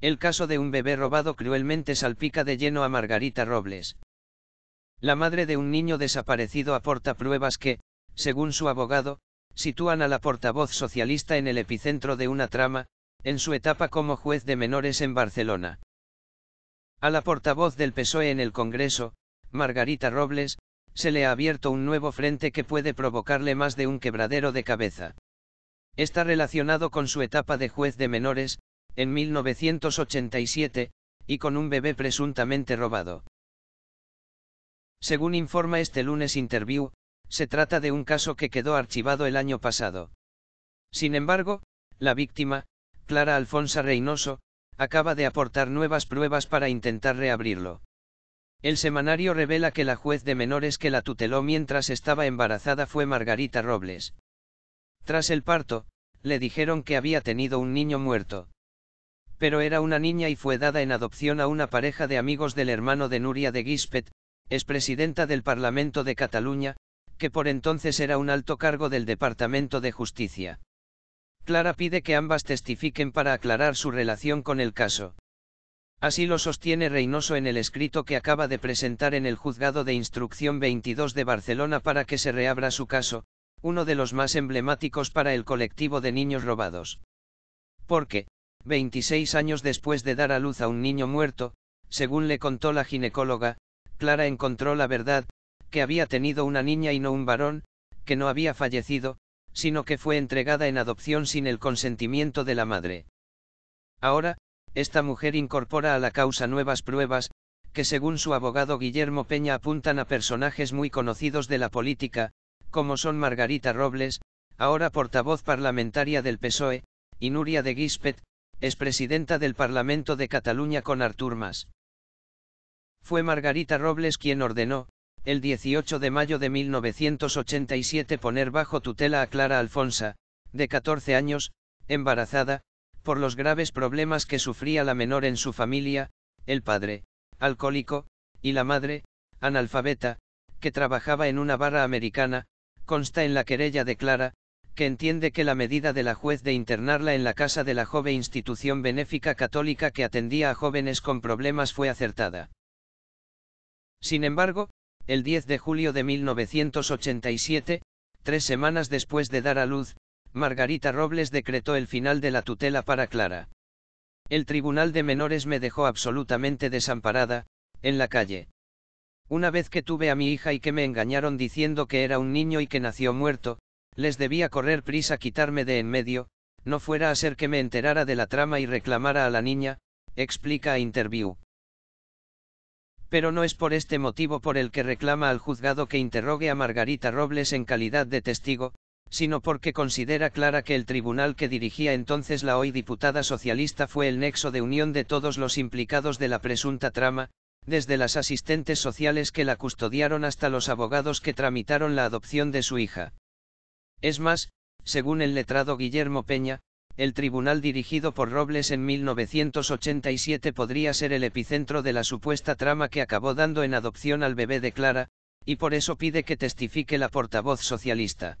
El caso de un bebé robado cruelmente salpica de lleno a Margarita Robles. La madre de un niño desaparecido aporta pruebas que, según su abogado, sitúan a la portavoz socialista en el epicentro de una trama, en su etapa como juez de menores en Barcelona. A la portavoz del PSOE en el Congreso, Margarita Robles, se le ha abierto un nuevo frente que puede provocarle más de un quebradero de cabeza. Está relacionado con su etapa de juez de menores, en 1987, y con un bebé presuntamente robado. Según informa este lunes Interview, se trata de un caso que quedó archivado el año pasado. Sin embargo, la víctima, Clara Alfonsa Reynoso, acaba de aportar nuevas pruebas para intentar reabrirlo. El semanario revela que la juez de menores que la tuteló mientras estaba embarazada fue Margarita Robles. Tras el parto, le dijeron que había tenido un niño muerto pero era una niña y fue dada en adopción a una pareja de amigos del hermano de Nuria de Gispet, expresidenta del Parlamento de Cataluña, que por entonces era un alto cargo del Departamento de Justicia. Clara pide que ambas testifiquen para aclarar su relación con el caso. Así lo sostiene Reynoso en el escrito que acaba de presentar en el Juzgado de Instrucción 22 de Barcelona para que se reabra su caso, uno de los más emblemáticos para el colectivo de niños robados. Porque, 26 años después de dar a luz a un niño muerto, según le contó la ginecóloga, Clara encontró la verdad, que había tenido una niña y no un varón, que no había fallecido, sino que fue entregada en adopción sin el consentimiento de la madre. Ahora, esta mujer incorpora a la causa nuevas pruebas, que según su abogado Guillermo Peña apuntan a personajes muy conocidos de la política, como son Margarita Robles, ahora portavoz parlamentaria del PSOE, y Nuria de Gispet, es presidenta del Parlamento de Cataluña con Artur Mas. Fue Margarita Robles quien ordenó, el 18 de mayo de 1987 poner bajo tutela a Clara Alfonsa, de 14 años, embarazada, por los graves problemas que sufría la menor en su familia, el padre, alcohólico, y la madre, analfabeta, que trabajaba en una barra americana, consta en la querella de Clara, que entiende que la medida de la juez de internarla en la casa de la joven institución benéfica católica que atendía a jóvenes con problemas fue acertada. Sin embargo, el 10 de julio de 1987, tres semanas después de dar a luz, Margarita Robles decretó el final de la tutela para Clara. El Tribunal de Menores me dejó absolutamente desamparada, en la calle. Una vez que tuve a mi hija y que me engañaron diciendo que era un niño y que nació muerto, les debía correr prisa quitarme de en medio, no fuera a ser que me enterara de la trama y reclamara a la niña, explica a Interview. Pero no es por este motivo por el que reclama al juzgado que interrogue a Margarita Robles en calidad de testigo, sino porque considera clara que el tribunal que dirigía entonces la hoy diputada socialista fue el nexo de unión de todos los implicados de la presunta trama, desde las asistentes sociales que la custodiaron hasta los abogados que tramitaron la adopción de su hija. Es más, según el letrado Guillermo Peña, el tribunal dirigido por Robles en 1987 podría ser el epicentro de la supuesta trama que acabó dando en adopción al bebé de Clara, y por eso pide que testifique la portavoz socialista.